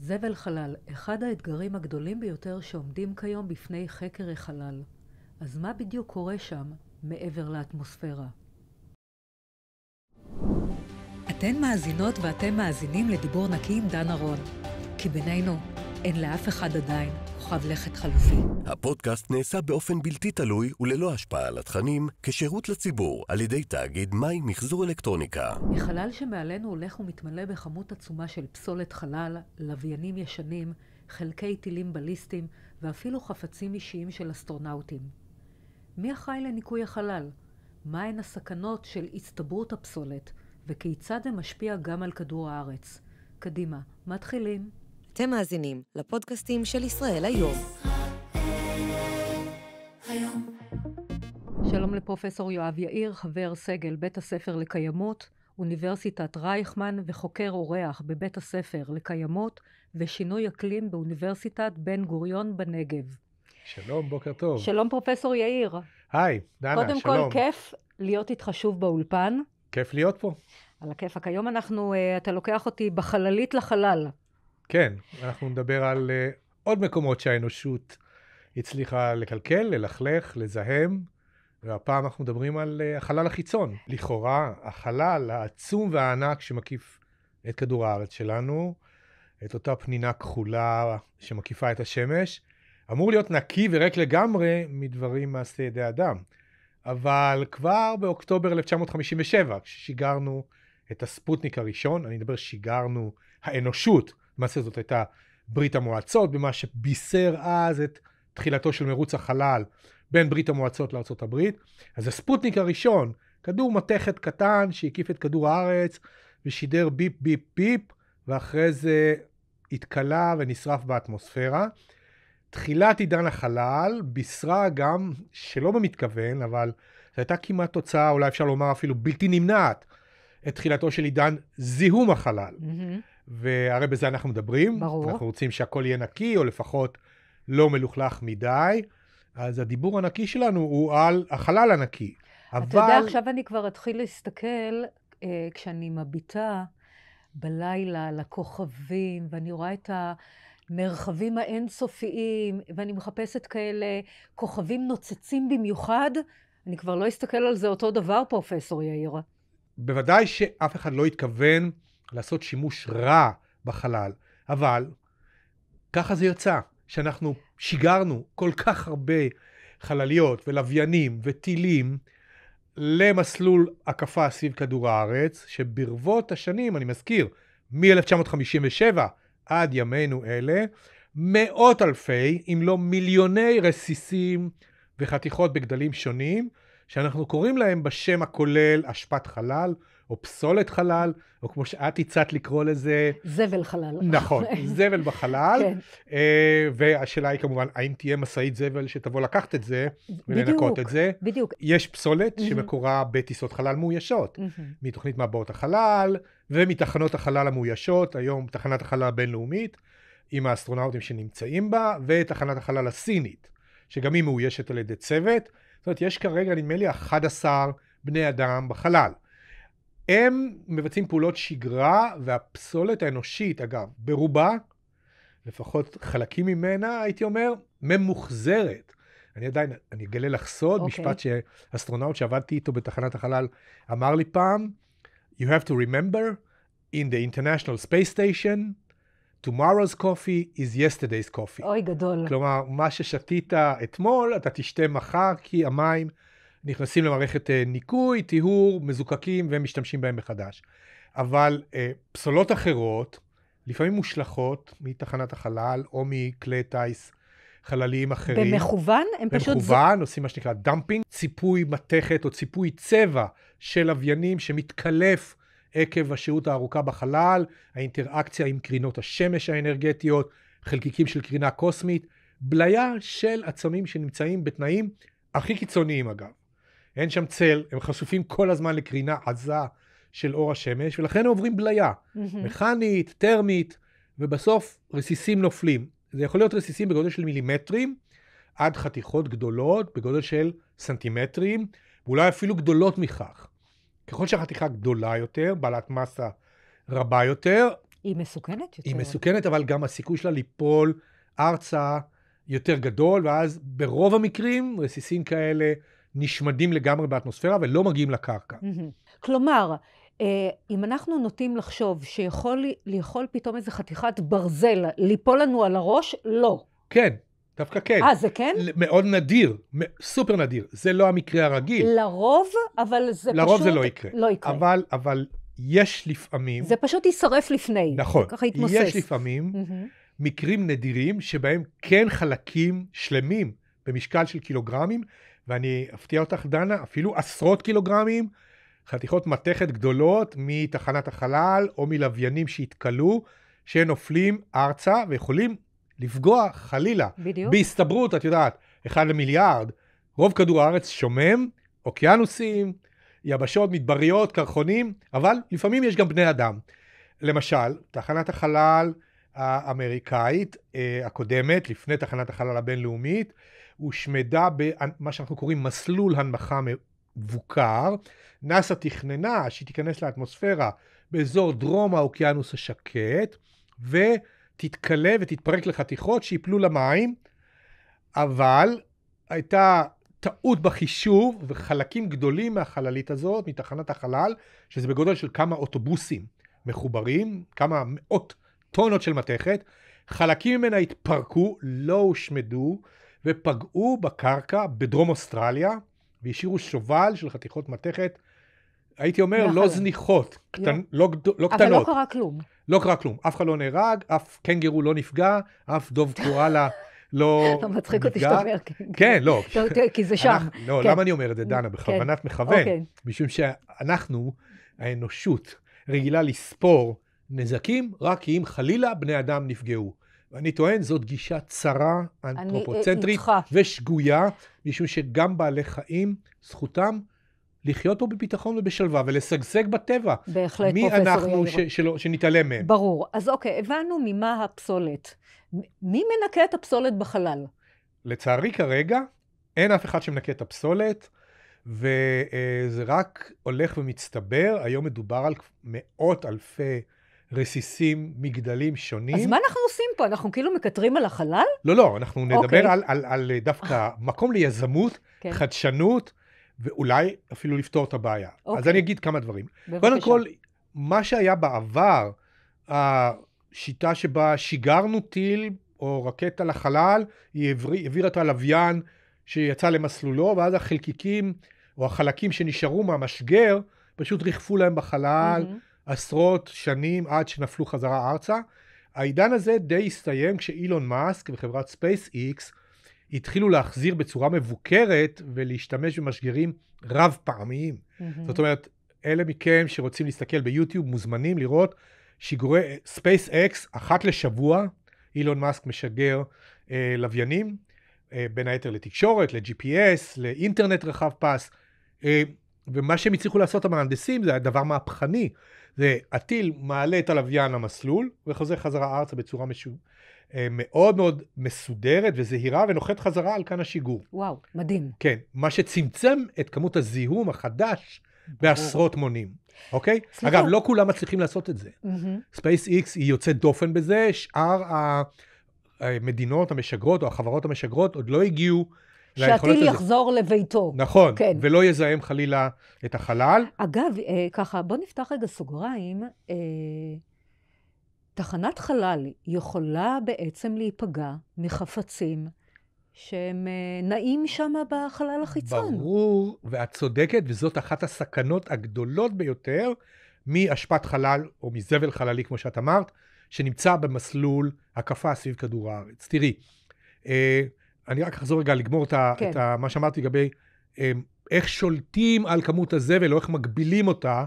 זבל חלל, אחד האתגרים הגדולים ביותר שעומדים כיום בפני חקר החלל. אז מה בדיוק קורה שם, מעבר לאטמוספירה? אתן מאזינות ואתם מאזינים לדיבור נקי עם דן ארון. כי בינינו, אין לאף אחד עדיין כוכב לכת חלופי. הפודקאסט נעשה באופן בלתי תלוי וללא השפעה על התכנים, כשירות לציבור, על ידי תאגיד מים מחזור אלקטרוניקה. מחלל שמעלינו הולך ומתמלא בכמות עצומה של פסולת חלל, לוויינים ישנים, חלקי טילים בליסטיים, ואפילו חפצים אישיים של אסטרונאוטים. מי אחראי לניקוי החלל? מהן הסכנות של הצטברות הפסולת, וכיצד זה משפיע גם על כדור הארץ? קדימה, מתחילים. אתם מאזינים לפודקאסטים של ישראל היום. שלום לפרופסור יואב יאיר, חבר סגל בית הספר לקיימות, אוניברסיטת רייכמן וחוקר אורח בבית הספר לקיימות ושינוי אקלים באוניברסיטת בן גוריון בנגב. שלום, בוקר טוב. שלום פרופסור יאיר. היי, דנה, קודם שלום. קודם כל, כיף להיות איתך שוב באולפן. כיף להיות פה. על הכיפאק. היום אנחנו, אה, אתה לוקח אותי בחללית לחלל. כן, אנחנו נדבר על אה, עוד מקומות שהאנושות הצליחה לקלקל, ללכלך, לזהם, והפעם אנחנו מדברים על אה, החלל החיצון. לכאורה, החלל העצום והענק שמקיף את כדור הארץ שלנו, את אותה פנינה כחולה שמקיפה את השמש, אמור להיות נקי וריק לגמרי מדברים מעשי ידי אדם. אבל כבר באוקטובר 1957, כששיגרנו את הספוטניק הראשון, אני מדבר שיגרנו האנושות, למעשה זאת הייתה ברית המועצות, במה שבישר אז את תחילתו של מרוץ החלל בין ברית המועצות לארה״ב. אז הספוטניק הראשון, כדור מתכת קטן שהקיף את כדור הארץ ושידר ביפ ביפ ביפ, ואחרי זה התכלה ונשרף באטמוספירה. תחילת עידן החלל בישרה גם, שלא במתכוון, אבל זו הייתה כמעט תוצאה, אולי אפשר לומר אפילו בלתי נמנעת, את תחילתו של עידן זיהום החלל. Mm-hmm. והרי בזה אנחנו מדברים. ברור. אנחנו רוצים שהכל יהיה נקי, או לפחות לא מלוכלך מדי. אז הדיבור הנקי שלנו הוא על החלל הנקי. אבל... אתה יודע, עכשיו אני כבר אתחיל להסתכל, אה, כשאני מביטה בלילה על הכוכבים, ואני רואה את ה... מרחבים האינסופיים, ואני מחפשת כאלה כוכבים נוצצים במיוחד, אני כבר לא אסתכל על זה אותו דבר, פרופסור יאירה. בוודאי שאף אחד לא התכוון לעשות שימוש רע בחלל, אבל ככה זה יצא, שאנחנו שיגרנו כל כך הרבה חלליות ולוויינים וטילים למסלול הקפה סביב כדור הארץ, שברבות השנים, אני מזכיר, מ-1957 עד ימינו אלה, מאות אלפי, אם לא מיליוני רסיסים וחתיכות בגדלים שונים, שאנחנו קוראים להם בשם הכולל אשפת חלל, או פסולת חלל, או כמו שאת הצעת לקרוא לזה... זבל חלל. נכון, זבל בחלל. כן. אה, והשאלה היא כמובן, האם תהיה משאית זבל שתבוא לקחת את זה ולנקות את זה? בדיוק. יש פסולת שמקורה בטיסות חלל מאוישות, מתוכנית מעבורת החלל ומתחנות החלל המאוישות, היום תחנת החלל הבינלאומית, עם האסטרונאוטים שנמצאים בה, ותחנת החלל הסינית, שגם היא מאוישת על ידי צוות. זאת אומרת, יש כרגע, נדמה לי, 11 בני אדם בחלל. הם מבצעים פעולות שגרה, והפסולת האנושית, אגב, ברובה, לפחות חלקים ממנה, הייתי אומר, ממוחזרת. אני עדיין, אני אגלה לך סוד, okay. אוקיי. משפט שאסטרונאוט שעבדתי איתו בתחנת החלל אמר לי פעם, You have to remember, in the International Space Station, tomorrow's coffee is yesterday's coffee. אוי, גדול. כלומר, מה ששתית אתמול, אתה תשתה מחר, כי המים... נכנסים למערכת אה, ניקוי, טיהור, מזוקקים ומשתמשים בהם מחדש. אבל אה, פסולות אחרות, לפעמים מושלכות מתחנת החלל או מכלי טיס חלליים אחרים. במכוון? הם במכוון, פשוט... במכוון, עושים מה שנקרא דמפינג, ציפוי מתכת או ציפוי צבע של לוויינים שמתקלף עקב השהות הארוכה בחלל, האינטראקציה עם קרינות השמש האנרגטיות, חלקיקים של קרינה קוסמית, בליה של עצמים שנמצאים בתנאים הכי קיצוניים אגב. אין שם צל, הם חשופים כל הזמן לקרינה עזה של אור השמש, ולכן הם עוברים בליה, mm-hmm. מכנית, טרמית, ובסוף רסיסים נופלים. זה יכול להיות רסיסים בגודל של מילימטרים, עד חתיכות גדולות בגודל של סנטימטרים, ואולי אפילו גדולות מכך. ככל שהחתיכה גדולה יותר, בעלת מסה רבה יותר, היא מסוכנת יותר. היא מסוכנת, אבל גם הסיכוי שלה ליפול ארצה יותר גדול, ואז ברוב המקרים רסיסים כאלה נשמדים לגמרי באטמוספירה ולא מגיעים לקרקע. כלומר, אה, אם אנחנו נוטים לחשוב שיכול פתאום איזה חתיכת ברזל ליפול לנו על הראש, לא. כן, דווקא כן. אה, זה כן? מאוד נדיר, סופר נדיר. זה לא המקרה הרגיל. לרוב, אבל זה לרוב פשוט... לרוב זה לא יקרה. לא יקרה. אבל, אבל יש לפעמים... זה פשוט יישרף לפני. נכון. ככה יתמוסס. יש לפעמים mm-hmm. מקרים נדירים שבהם כן חלקים שלמים במשקל של קילוגרמים ואני אפתיע אותך, דנה, אפילו עשרות קילוגרמים, חתיכות מתכת גדולות מתחנת החלל או מלוויינים שהתכלו, שנופלים ארצה ויכולים לפגוע חלילה. בדיוק. בהסתברות, את יודעת, אחד למיליארד. רוב כדור הארץ שומם, אוקיינוסים, יבשות, מדבריות, קרחונים, אבל לפעמים יש גם בני אדם. למשל, תחנת החלל האמריקאית אה, הקודמת, לפני תחנת החלל הבינלאומית, הושמדה במה שאנחנו קוראים מסלול הנמכה מבוקר. נאס"א תכננה שהיא תיכנס לאטמוספירה באזור דרום האוקיינוס השקט, ותתכלה ותתפרק לחתיכות שיפלו למים, אבל הייתה טעות בחישוב, וחלקים גדולים מהחללית הזאת, מתחנת החלל, שזה בגודל של כמה אוטובוסים מחוברים, כמה מאות טונות של מתכת, חלקים ממנה התפרקו, לא הושמדו, ופגעו בקרקע בדרום אוסטרליה, והשאירו שובל של חתיכות מתכת, הייתי אומר, נחל. לא נכון. זניחות, קטנ... לא, לא, לא, אבל לא קטנות. אבל לא קרה כלום. לא קרה כלום. אף אחד לא נהרג, אף קנגרו לא נפגע, אף דוב קואלה לא נפגע. לא מצחיק אותי שאתה אומר. קנגרו. כן, לא. כי זה שם. לא, כן. למה אני אומר את זה, כן. דנה? בכוונת מכוון. אוקיי. משום שאנחנו, האנושות, רגילה לספור נזקים רק אם חלילה בני אדם נפגעו. ואני טוען, זאת גישה צרה, אה, אנתרופוצנטרית ושגויה, משום שגם בעלי חיים, זכותם לחיות פה בביטחון ובשלווה ולשגשג בטבע. בהחלט, פרופסור יאיר. מי אנחנו ש, שלא, שנתעלם מהם? ברור. אז אוקיי, הבנו ממה הפסולת. מי מנקה את הפסולת בחלל? לצערי כרגע, אין אף אחד שמנקה את הפסולת, וזה רק הולך ומצטבר. היום מדובר על מאות אלפי... רסיסים, מגדלים שונים. אז מה אנחנו עושים פה? אנחנו כאילו מקטרים על החלל? לא, לא, אנחנו אוקיי. נדבר okay. על, על, על על אה, דווקא מקום ליזמות, okay. כן. חדשנות, ואולי אפילו לפתור את הבעיה. Okay. אז אוקיי. אני אגיד כמה דברים. בבקשה. קודם כל, מה שהיה בעבר, השיטה שבה שיגרנו טיל או רקטה לחלל, היא העבירה את הלוויין שיצא למסלולו, ואז החלקיקים או החלקים שנשארו מהמשגר, פשוט ריחפו להם בחלל. Mm-hmm. עשרות שנים עד שנפלו חזרה ארצה. העידן הזה די הסתיים כשאילון מאסק וחברת ספייס איקס התחילו להחזיר בצורה מבוקרת ולהשתמש במשגרים רב פעמיים. Mm-hmm. זאת אומרת, אלה מכם שרוצים להסתכל ביוטיוב מוזמנים לראות שיגורי אה, ספייס אקס אחת לשבוע, אילון מאסק משגר אה, לוויינים, אה, בין היתר לתקשורת, ל-GPS, לאינטרנט רחב פס, אה, ומה שהם הצליחו לעשות המהנדסים זה היה דבר מהפכני. זה הטיל מעלה את הלוויין למסלול וחוזר חזרה ארצה בצורה משו... אה, מאוד מאוד מסודרת וזהירה ונוחת חזרה על כאן השיגור. וואו, מדהים. כן, מה שצמצם את כמות הזיהום החדש ברור. בעשרות מונים, אוקיי? סליחה. אגב, לא כולם מצליחים לעשות את זה. ספייס mm-hmm. איקס היא יוצאת דופן בזה, שאר המדינות אה, המשגרות או החברות המשגרות עוד לא הגיעו שהטיל יחזור לביתו. נכון, כן. ולא יזהם חלילה את החלל. אגב, אה, ככה, בוא נפתח רגע סוגריים. אה, תחנת חלל יכולה בעצם להיפגע מחפצים שהם אה, נעים שם בחלל החיצון. ברור, ואת צודקת, וזאת אחת הסכנות הגדולות ביותר מאשפת חלל או מזבל חללי, כמו שאת אמרת, שנמצא במסלול הקפה סביב כדור הארץ. תראי, אה, אני רק אחזור רגע לגמור את, כן. את ה, מה שאמרתי לגבי אמ, איך שולטים על כמות הזבל, או איך מגבילים אותה,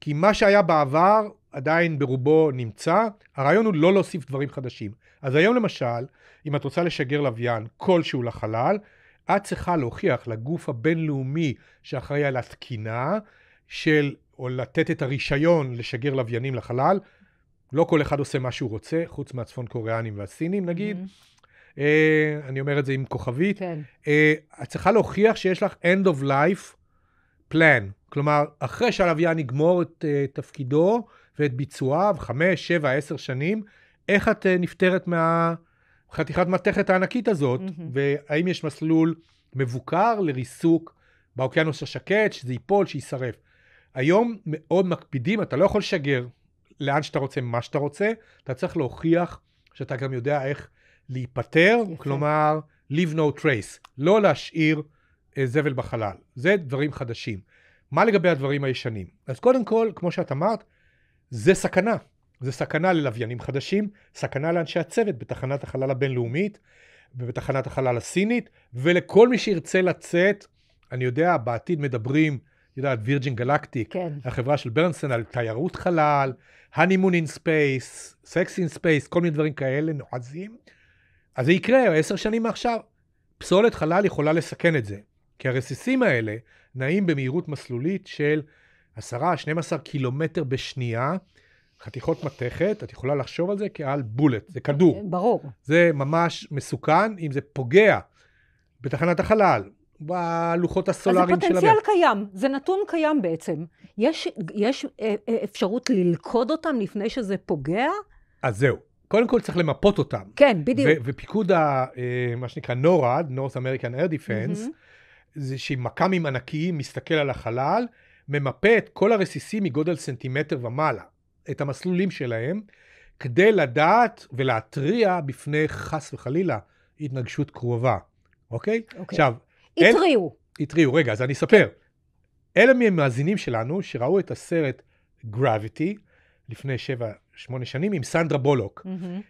כי מה שהיה בעבר עדיין ברובו נמצא. הרעיון הוא לא להוסיף דברים חדשים. אז היום למשל, אם את רוצה לשגר לוויין כלשהו לחלל, את צריכה להוכיח לגוף הבינלאומי שאחראי על התקינה של, או לתת את הרישיון לשגר לוויינים לחלל, לא כל אחד עושה מה שהוא רוצה, חוץ מהצפון קוריאנים והסינים נגיד. Mm-hmm. אה, אני אומר את זה עם כוכבית. כן. אה, את צריכה להוכיח שיש לך end of life plan. כלומר, אחרי שהלוויין יגמור את אה, תפקידו ואת ביצועיו, חמש, שבע, עשר שנים, איך את אה, נפטרת מהחתיכת מתכת הענקית הזאת, mm-hmm. והאם יש מסלול מבוקר לריסוק באוקיינוס השקט, שזה ייפול, שיישרף. היום מאוד מקפידים, אתה לא יכול לשגר לאן שאתה רוצה, מה שאתה רוצה, אתה צריך להוכיח שאתה גם יודע איך להיפטר, okay. אוקיי. כלומר, leave no trace, לא להשאיר אה, זבל בחלל. זה דברים חדשים. מה לגבי הדברים הישנים? אז קודם כל, כמו שאת אמרת, זה סכנה. זה סכנה ללוויינים חדשים, סכנה לאנשי הצוות בתחנת החלל הבינלאומית ובתחנת החלל הסינית, ולכל מי שירצה לצאת, אני יודע, בעתיד מדברים, את יודעת, וירג'ין גלקטיק, כן. החברה של ברנסון, על תיירות חלל, הנימון אין ספייס, סקס אין ספייס, כל מיני דברים כאלה נועזים. אז זה יקרה עשר שנים מעכשיו. פסולת חלל יכולה לסכן את זה, כי הרסיסים האלה נעים במהירות מסלולית של 10-12 קילומטר בשנייה, חתיכות מתכת, את יכולה לחשוב על זה כעל בולט, זה כדור. ברור. זה ממש מסוכן, אם זה פוגע בתחנת החלל, בלוחות הסולאריים של המאה. אז זה פוטנציאל קיים, זה נתון קיים בעצם. יש, יש אה, אה, אפשרות ללכוד אותם לפני שזה פוגע? אז זהו. קודם כל צריך למפות אותם. כן, בדיוק. ו- ופיקוד, ה, אה, מה שנקרא NORAD, North American Air Defense, mm-hmm. זה שמכ"מים ענקיים מסתכל על החלל, ממפה את כל הרסיסים מגודל סנטימטר ומעלה, את המסלולים שלהם, כדי לדעת ולהתריע בפני חס וחלילה התנגשות קרובה, אוקיי? אוקיי. עכשיו... התריעו. התריעו, רגע, אז אני אספר. אלה מהמאזינים שלנו שראו את הסרט גרביטי לפני שבע שמונה שנים עם סנדרה בולוק. Mm-hmm.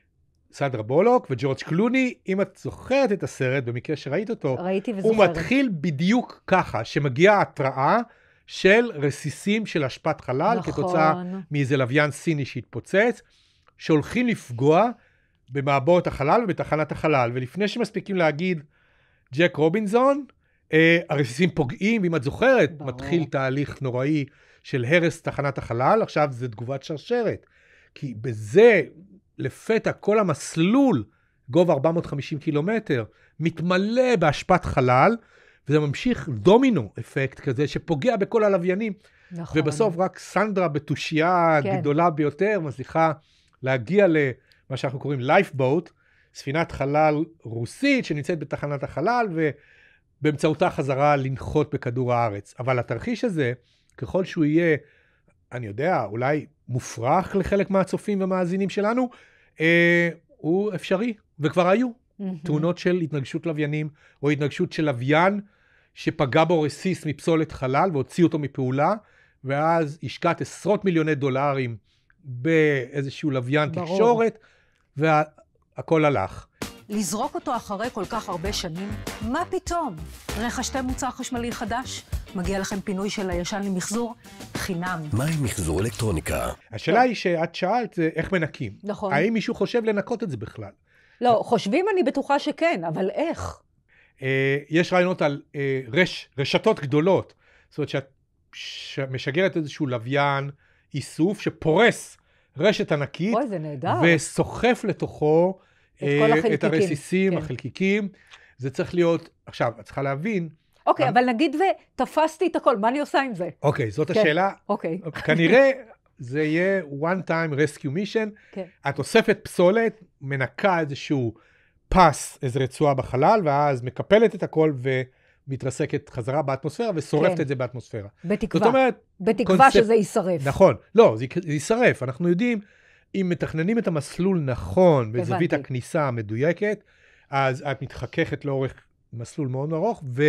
סנדרה בולוק וג'ורג' קלוני, אם את זוכרת את הסרט, במקרה שראית אותו, ראיתי וזוכרת. הוא מתחיל בדיוק ככה, שמגיעה התראה של רסיסים של אשפת חלל, נכון. כתוצאה מאיזה לוויין סיני שהתפוצץ, שהולכים לפגוע במעבורת החלל ובתחנת החלל. ולפני שמספיקים להגיד ג'ק רובינזון, אה, הרסיסים פוגעים, ואם את זוכרת, ברור. מתחיל תהליך נוראי של הרס תחנת החלל, עכשיו זה תגובת שרשרת. כי בזה לפתע כל המסלול, גובה 450 קילומטר, מתמלא באשפת חלל, וזה ממשיך דומינו אפקט כזה שפוגע בכל הלוויינים. נכון. ובסוף רק סנדרה בתושייה כן. גדולה ביותר מצליחה להגיע למה שאנחנו קוראים לייפבוט, ספינת חלל רוסית שנמצאת בתחנת החלל, ובאמצעותה חזרה לנחות בכדור הארץ. אבל התרחיש הזה, ככל שהוא יהיה אני יודע, אולי מופרך לחלק מהצופים ומאזינים שלנו, אה, הוא אפשרי, וכבר היו mm-hmm. תאונות של התנגשות לוויינים, או התנגשות של לוויין שפגע בו רסיס מפסולת חלל והוציא אותו מפעולה, ואז השקעת עשרות מיליוני דולרים באיזשהו לוויין ברור. תקשורת, והכל וה... הלך. לזרוק אותו אחרי כל כך הרבה שנים? מה פתאום? רכשתם מוצר חשמלי חדש? מגיע לכם פינוי של הישן למחזור חינם. מה עם מחזור אלקטרוניקה? השאלה היא שאת שאלת אה, איך מנקים. נכון. האם מישהו חושב לנקות את זה בכלל? לא, חושבים אני בטוחה שכן, אבל איך? אה, יש רעיונות על אה, רש, רשתות גדולות. זאת אומרת שאת משגרת איזשהו לוויין איסוף שפורס רשת ענקית. אוי, זה נהדר. וסוחף לתוכו את, אה, את הרסיסים, כן. החלקיקים. זה צריך להיות, עכשיו, את צריכה להבין אוקיי, אה? אבל נגיד ותפסתי את הכל, מה אני עושה עם זה? אוקיי, זאת כן, השאלה. אוקיי. אוקיי. כנראה זה יהיה one time rescue mission. כן. את אוספת פסולת, מנקה איזשהו פס, איזו רצועה בחלל, ואז מקפלת את הכל ו... מתרסקת חזרה באטמוספירה ושורפת כן. את זה באטמוספירה. בתקווה. זאת אומרת... בתקווה קונספ... שזה יישרף. נכון. לא, זה יישרף. אנחנו יודעים, אם מתכננים את המסלול נכון, בזווית הכניסה המדויקת, אז את מתחככת לאורך מסלול מאוד ארוך, ו...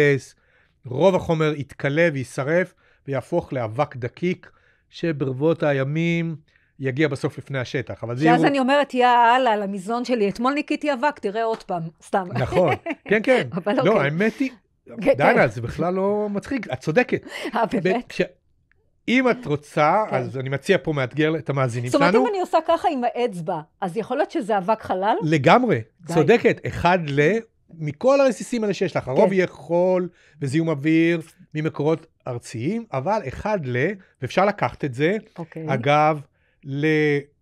רוב החומר יתכלה ויישרף ויהפוך לאבק דקיק, שברבות הימים יגיע בסוף לפני השטח. אבל זה... שאז יראו... אני אומרת, יא אללה, על המזנון שלי, אתמול ניקיתי אבק, תראה עוד פעם, סתם. נכון, כן, כן. אבל לא, אוקיי. האמת היא, כן, דנה, כן. זה בכלל לא מצחיק, את צודקת. אה, באמת? ש... אם את רוצה, כן. אז אני מציע פה מאתגר את המאזינים שלנו. זאת אומרת, אם אני עושה ככה עם האצבע, אז יכול להיות שזה אבק חלל? לגמרי, די. צודקת. אחד ל... מכל הרסיסים האלה שיש לך, כן. הרוב יהיה חול וזיהום אוויר ממקורות ארציים, אבל אחד ל, ואפשר לקחת את זה, אוקיי. אגב, ל,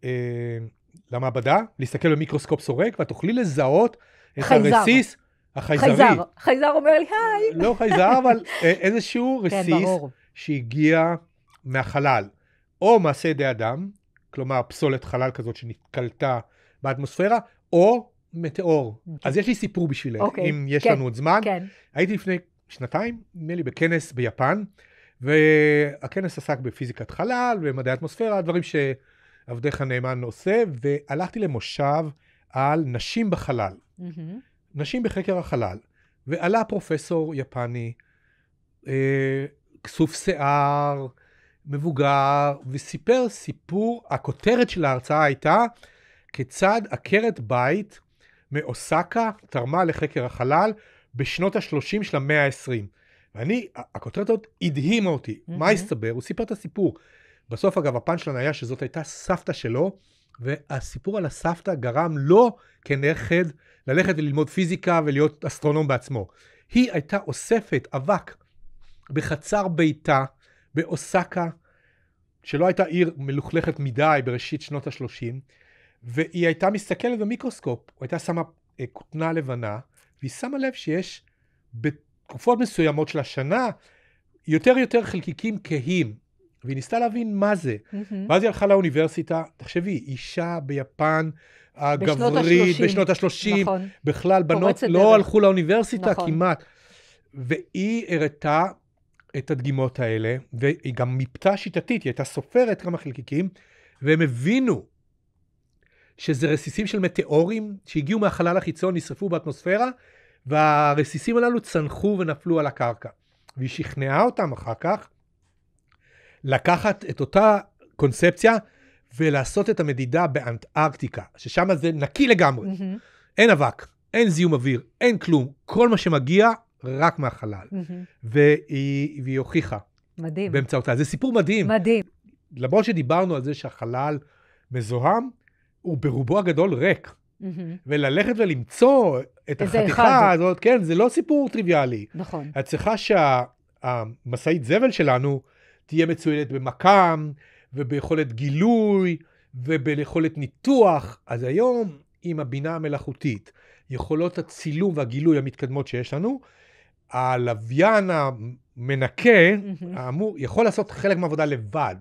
אה, למעבדה, להסתכל במיקרוסקופ סורק, ואת תוכלי לזהות את חייזר. הרסיס החייזרי. חייזר, חייזר אומר לי היי. לא חייזר, אבל אה, איזשהו כן, רסיס כן, שהגיע מהחלל, או מעשה ידי אדם, כלומר פסולת חלל כזאת שנתקלטה באטמוספירה, או מטאור. אוקיי. אז יש לי סיפור בשבילך, okay. אוקיי. אם יש כן, לנו עוד זמן. כן. הייתי לפני שנתיים, נדמה לי, בכנס ביפן, והכנס עסק בפיזיקת חלל ומדעי אטמוספירה, דברים שעבדך הנאמן עושה, והלכתי למושב על נשים בחלל. Mm-hmm. נשים בחקר החלל. ועלה פרופסור יפני, אה, כסוף שיער, מבוגר, וסיפר סיפור, הכותרת של ההרצאה הייתה כיצד עקרת בית מאוסקה תרמה לחקר החלל בשנות ה-30 של המאה ה-20. ואני, הכותרת הזאת הדהימה אותי. Mm-hmm. מה הסתבר? הוא סיפר את הסיפור. בסוף, אגב, הפן שלנו היה שזאת הייתה סבתא שלו, והסיפור על הסבתא גרם לו כנכד ללכת וללמוד פיזיקה ולהיות אסטרונום בעצמו. היא הייתה אוספת אבק בחצר ביתה, באוסקה, שלא הייתה עיר מלוכלכת מדי בראשית שנות ה-30, והיא הייתה מסתכלת במיקרוסקופ, היא הייתה שמה אה, כותנה לבנה, והיא שמה לב שיש בתקופות מסוימות של השנה יותר יותר חלקיקים כהים, והיא ניסתה להבין מה זה. Mm-hmm. ואז היא הלכה לאוניברסיטה, תחשבי, אישה ביפן הגברית, בשנות ה-30, נכון. בכלל בנות לא דבר. הלכו לאוניברסיטה נכון. כמעט. והיא הראתה את הדגימות האלה, והיא גם מיפתה שיטתית, היא הייתה סופרת כמה חלקיקים, והם הבינו שזה רסיסים של מטאורים שהגיעו מהחלל החיצון, נשרפו באטמוספירה, והרסיסים הללו צנחו ונפלו על הקרקע. והיא שכנעה אותם אחר כך לקחת את אותה קונספציה ולעשות את המדידה באנטארקטיקה, ששם זה נקי לגמרי. Mm-hmm. אין אבק, אין זיהום אוויר, אין כלום. כל מה שמגיע, רק מהחלל. Mm-hmm. והיא, והיא הוכיחה. מדהים. באמצעותה. זה סיפור מדהים. מדהים. למרות שדיברנו על זה שהחלל מזוהם, הוא ברובו הגדול ריק. Mm-hmm. וללכת ולמצוא את החתיכה אחד. הזאת, כן, זה לא סיפור טריוויאלי. נכון. את צריכה שהמשאית זבל שלנו תהיה מצוינת במקם, וביכולת גילוי, וביכולת ניתוח. אז היום, עם הבינה המלאכותית, יכולות הצילום והגילוי המתקדמות שיש לנו, הלוויין המנקה, mm-hmm. האמור, יכול לעשות חלק מהעבודה לבד,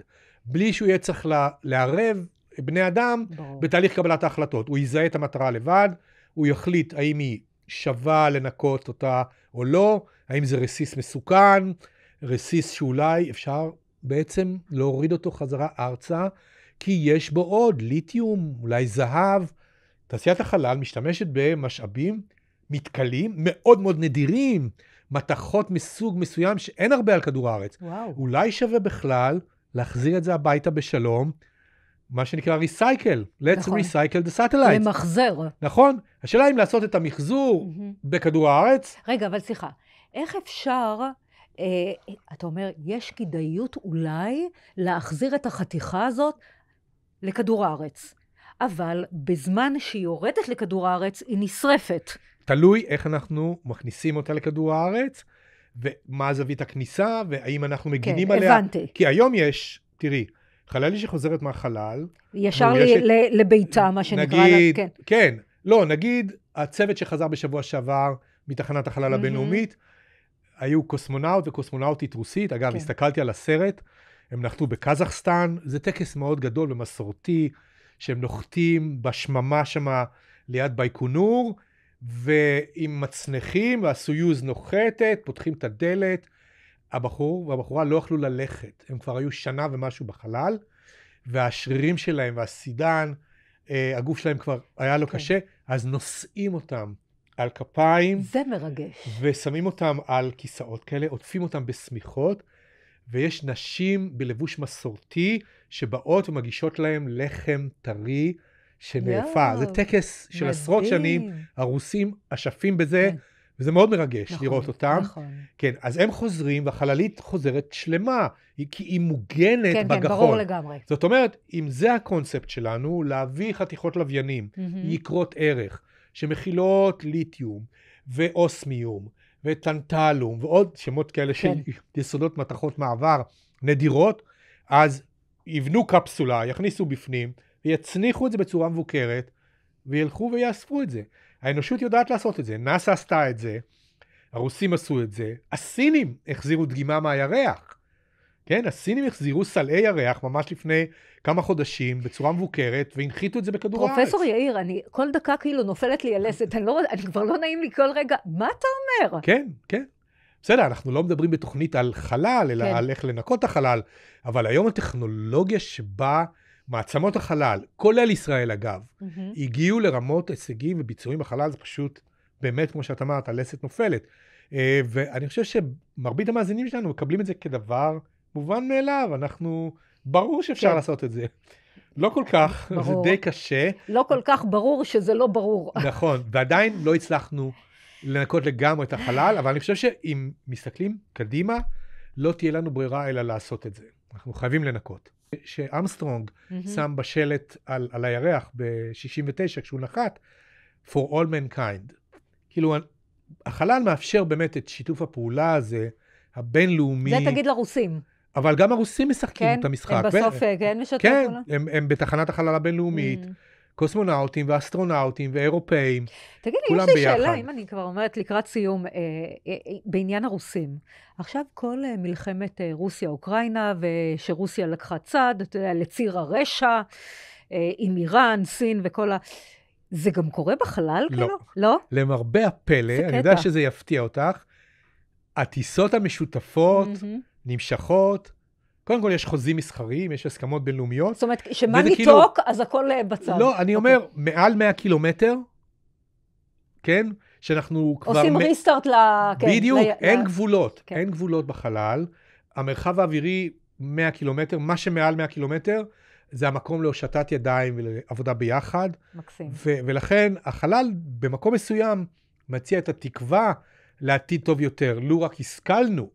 בלי שהוא יהיה צריך לערב בני אדם ברור. בתהליך קבלת ההחלטות. הוא יזהה את המטרה לבד, הוא יחליט האם היא שווה לנקות אותה או לא, האם זה רסיס מסוכן, רסיס שאולי אפשר בעצם להוריד אותו חזרה ארצה, כי יש בו עוד ליתיום, אולי זהב. תעשיית החלל משתמשת במשאבים מתכלים מאוד מאוד נדירים, מתכות מסוג מסוים שאין הרבה על כדור הארץ. וואו. אולי שווה בכלל להחזיר את זה הביתה בשלום. מה שנקרא ריסייקל, let's נכון. recycle the satellites. למחזר. נכון, השאלה אם לעשות את המחזור mm-hmm. בכדור הארץ. רגע, אבל סליחה, איך אפשר, אה, אתה אומר, יש כדאיות אולי להחזיר את החתיכה הזאת לכדור הארץ, אבל בזמן שהיא יורדת לכדור הארץ, היא נשרפת. תלוי איך אנחנו מכניסים אותה לכדור הארץ, ומה זווית הכניסה, והאם אנחנו מגינים כן, עליה. כן, הבנתי. כי היום יש, תראי, חללי שחוזרת מהחלל... ישר לי, ל- לביתה, מה שנקרא. נגיד, לה, כן. כן. לא, נגיד הצוות שחזר בשבוע שעבר מתחנת החלל mm-hmm. הבינלאומית, היו קוסמונאוט וקוסמונאוטית רוסית. אגב, כן. הסתכלתי על הסרט, הם נחתו בקזחסטן, זה טקס מאוד גדול ומסורתי, שהם נוחתים בשממה שמה ליד בייקונור, ועם מצנחים, והסויוז נוחתת, פותחים את הדלת. הבחור והבחורה לא יכלו ללכת, הם כבר היו שנה ומשהו בחלל, והשרירים שלהם והסידן, אה, הגוף שלהם כבר היה לו כן. קשה, אז נושאים אותם על כפיים. זה מרגש. ושמים אותם על כיסאות כאלה, עוטפים אותם בשמיכות, ויש נשים בלבוש מסורתי שבאות ומגישות להם לחם טרי שנאפה. יו, זה טקס של מדהים. עשרות שנים, הרוסים אשפים בזה. כן. וזה מאוד מרגש נכון, לראות אותם. נכון. כן, אז הם חוזרים, והחללית חוזרת שלמה, כי היא מוגנת כן, כן בגחון. כן, כן, ברור לגמרי. זאת אומרת, אם זה הקונספט שלנו, להביא חתיכות לוויינים, mm-hmm. יקרות ערך, שמכילות ליתיום ואוסמיום וטנטלום, ועוד שמות כאלה כן. של יסודות מתכות מעבר נדירות, אז יבנו קפסולה, יכניסו בפנים, ויצניחו את זה בצורה מבוקרת, וילכו ויאספו את זה. האנושות יודעת לעשות את זה. נאס"א עשתה את זה, הרוסים עשו את זה, הסינים החזירו דגימה מהירח. כן, הסינים החזירו סלעי ירח ממש לפני כמה חודשים בצורה מבוקרת, והנחיתו את זה בכדור פרופסור הארץ. פרופסור יאיר, אני כל דקה כאילו נופלת לי הלסת, אני, לא, אני כבר לא נעים לי כל רגע, מה אתה אומר? כן, כן. בסדר, אנחנו לא מדברים בתוכנית על חלל, אלא כן. על איך לנקות את החלל, אבל היום הטכנולוגיה שבה מעצמות החלל, כולל ישראל אגב, mm-hmm. הגיעו לרמות הישגים וביצועים בחלל, זה פשוט באמת, כמו שאת אמרת, הלסת נופלת. אה, ואני חושב שמרבית המאזינים שלנו מקבלים את זה כדבר מובן מאליו, אנחנו, ברור שאפשר כן. לעשות את זה. לא כל כך, ברור. זה די קשה. לא כל כך ברור שזה לא ברור. נכון, ועדיין לא הצלחנו לנקות לגמרי את החלל, אבל אני חושב שאם מסתכלים קדימה, לא תהיה לנו ברירה אלא לעשות את זה. אנחנו חייבים לנקות. שאמסטרונג mm-hmm. שם בשלט על, על הירח ב-69 כשהוא נחת, for all mankind. כאילו, החלל מאפשר באמת את שיתוף הפעולה הזה, הבינלאומי. זה תגיד לרוסים. אבל גם הרוסים משחקים כן, את המשחק. הם בסוף, ו... כן, משתפים. כן, הם, הם בתחנת החלל הבינלאומית. Mm. hmm קוסמונאוטים ואסטרונאוטים ואירופאים, תגיד כולם ביחד. תגידי, יש לי שאלה, אם אני כבר אומרת לקראת סיום, אה, אה, אה, בעניין הרוסים. עכשיו כל אה, מלחמת אה, רוסיה-אוקראינה, ושרוסיה לקחה צד, אתה יודע, לציר הרשע, אה, עם איראן, סין וכל ה... זה גם קורה בחלל? לא. כאילו? לא? למרבה הפלא, אני יודע שזה יפתיע אותך, הטיסות המשותפות mm-hmm. נמשכות קודם כל יש חוזים מסחריים, יש הסכמות בינלאומיות. זאת אומרת, שמה ניתוק, כאילו... אז הכל אה, בצד. לא, אני אומר, okay. אוקיי. מעל 100 קילומטר, כן? שאנחנו כבר... עושים מ... ריסטארט ל... כן, בדיוק, ל... אין ל... גבולות, כן. אין גבולות בחלל. המרחב האווירי 100 קילומטר, מה שמעל 100 קילומטר, זה המקום להושטת ידיים ולעבודה ביחד. מקסים. ו- ולכן החלל במקום מסוים מציע את התקווה לעתיד טוב יותר. לו רק השכלנו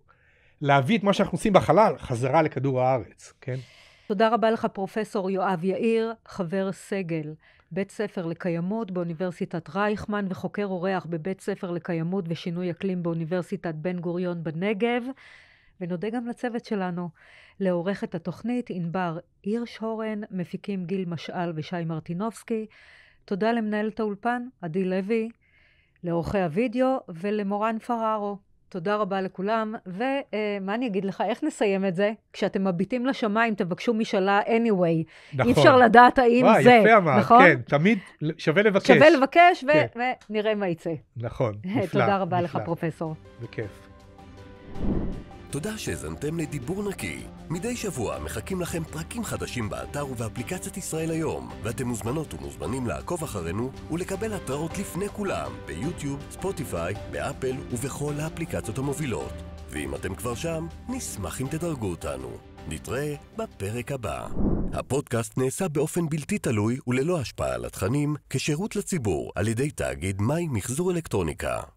להביא את מה שאנחנו עושים בחלל חזרה לכדור הארץ, כן? תודה רבה לך, פרופסור יואב יאיר, חבר סגל, בית ספר לקיימות באוניברסיטת רייכמן וחוקר אורח בבית ספר לקיימות ושינוי אקלים באוניברסיטת בן גוריון בנגב. ונודה גם לצוות שלנו, לעורכת התוכנית ענבר הירשהורן, מפיקים גיל משעל ושי מרטינובסקי. תודה למנהלת האולפן, עדי לוי, לעורכי הוידאו ולמורן פררו. תודה רבה לכולם, ומה אה, אני אגיד לך, איך נסיים את זה? כשאתם מביטים לשמיים, תבקשו משאלה anyway. נכון. אי אפשר נכון. לדעת האם וואי, זה, יפה אמרת, נכון? כן, תמיד שווה לבקש. שווה לבקש, כן. ונראה מה יצא. נכון, נפלא. תודה רבה נפלא. לך, פרופסור. בכיף. תודה שהאזנתם לדיבור נקי. מדי שבוע מחכים לכם פרקים חדשים באתר ובאפליקציית ישראל היום, ואתם מוזמנות ומוזמנים לעקוב אחרינו ולקבל התראות לפני כולם ביוטיוב, ספוטיפיי, באפל ובכל האפליקציות המובילות. ואם אתם כבר שם, נשמח אם תדרגו אותנו. נתראה בפרק הבא. הפודקאסט נעשה באופן בלתי תלוי וללא השפעה על התכנים, כשירות לציבור, על ידי תאגיד מים מחזור אלקטרוניקה.